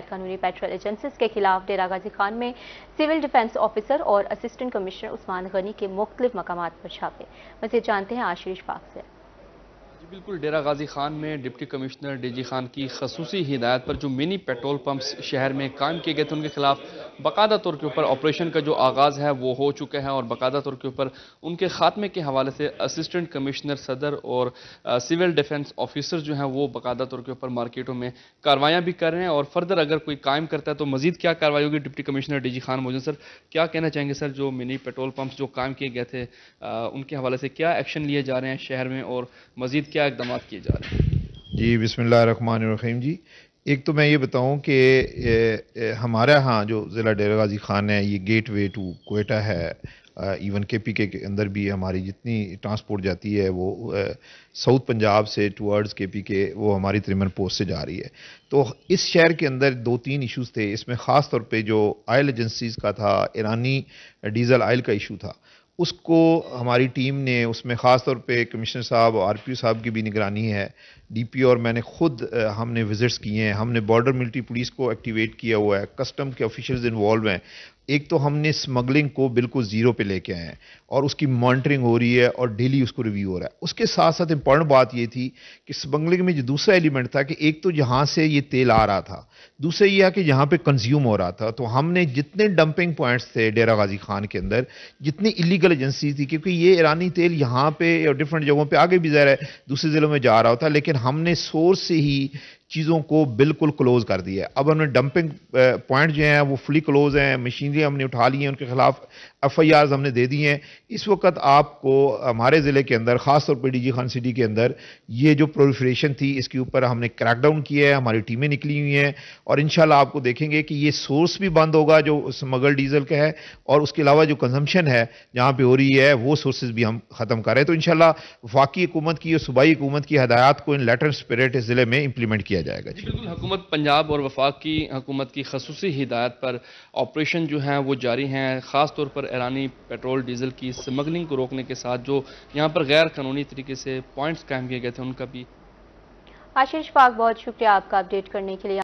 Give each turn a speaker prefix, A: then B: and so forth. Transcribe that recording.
A: कानूनी petrol agencies के खिलाफ डेरा गाजी खान में सिविल डिफेंस ऑफिसर और असिस्टेंट कमिश्नर
B: उस्मान गनी के मुख्तलिफ मकाम पर छापे मजीद जानते हैं आशीष पाक से बिल्कुल डेरा गाजी खान में डिप्टी कमिश्नर डीजी खान की खसूसी हिदायत पर जो मिनी पेट्रोल पंप्स शहर में कायम किए गए थे उनके खिलाफ बाकायदा तौर के ऊपर ऑपरेशन का जो आगाज़ है वो हो चुके हैं और बाकायदा तौर के ऊपर उनके खात्मे के हवाले से असिस्टेंट कमिश्नर सदर और सिविल डिफेंस ऑफिसर जो हैं वो बाकायदा तौर के ऊपर मार्केटों में कार्रवाइयाँ भी कर रहे हैं और फर्दर अगर कोई कायम करता है तो मजीद क्या कार्रवाई होगी deputy commissioner D G Khan मोजन सर क्या कहना चाहेंगे सर जो मिनी पेट्रोल पम्प जो कायम किए गए थे उनके हवाले से क्या एक्शन लिए जा रहे हैं शहर में और मजीद क्या इकदाम किए जा रहे हैं
A: जी बिसमीम जी एक तो मैं ये बताऊं कि हमारे यहाँ जो ज़िला डेरा गाजी खान है ये गेट वे टू कोयटा है इवन के पी के अंदर भी हमारी जितनी ट्रांसपोर्ट जाती है वो साउथ पंजाब से टूअर्ड्स के पी के वो हमारी त्रिमन पोस्ट से जा रही है तो इस शहर के अंदर दो तीन इश्यूज थे इसमें ख़ास तौर पे जो आयल एजेंसीज का था ईरानी डीजल आयल का इशू था उसको हमारी टीम ने उसमें ख़ास तौर पे कमिश्नर साहब और आरपीओ साहब की भी निगरानी है डीपीओ और मैंने खुद हमने विजिट्स किए हैं हमने बॉर्डर मिलिट्री पुलिस को एक्टिवेट किया हुआ है कस्टम के ऑफिशियल्स इन्वॉल्व हैं एक तो हमने स्मगलिंग को बिल्कुल ज़ीरो पे लेके आए हैं और उसकी मॉनिटरिंग हो रही है और डेली उसको रिव्यू हो रहा है उसके साथ साथ इंपॉर्टेंट बात ये थी कि स्मगलिंग में जो दूसरा एलिमेंट था कि एक तो जहाँ से ये तेल आ रहा था दूसरा यह कि जहाँ पर कंज्यूम हो रहा था तो हमने जितने डंपिंग पॉइंट्स थे डेरा गाजी खान के अंदर जितने इलीगल लोकल एजेंसीज थी क्योंकि ये ईरानी तेल यहाँ पे और डिफरेंट जगहों पे आगे भी रहा है दूसरे ज़िलों में जा रहा होता लेकिन हमने सोर्स से ही चीज़ों को बिल्कुल क्लोज़ कर दिया है अब हमने डंपिंग पॉइंट uh, जो हैं वो फुली क्लोज़ हैं मशीनरी हमने उठा ली हैं उनके खिलाफ एफ आई आर हमने दे दी हैं इस वक्त आपको हमारे ज़िले के अंदर ख़ासतौर पर डी जी खान सिटी के अंदर ये जो प्रोलिफ्रेशन थी इसके ऊपर हमने क्रैकडाउन किया है हमारी टीमें निकली हुई हैं और इन आपको देखेंगे कि ये सोर्स भी बंद होगा जो स्मगल डीजल का है और उसके अलावा जो कंजम्पन है जहाँ पर हो रही है वो सोर्सेज भी हम ख़त्म करें तो इन वफाकी हुकूमत की और सूबाई हुकूमत की हदायत को इन लेटर इस ज़िले में इंप्लीमेंट किया जाएगा जी बिल्कुल
B: हुकूमत पंजाब और वफाक की हुकूमत की खसूसी हिदायत पर ऑपरेशन जो हैं वो जारी हैं ख़ास तौर पर ईरानी पेट्रोल डीजल की स्मगलिंग को रोकने के साथ जो यहाँ पर गैर कानूनी तरीके से पॉइंट्स कायम किए गए थे उनका भी आशीष पाक बहुत शुक्रिया आपका अपडेट करने के लिए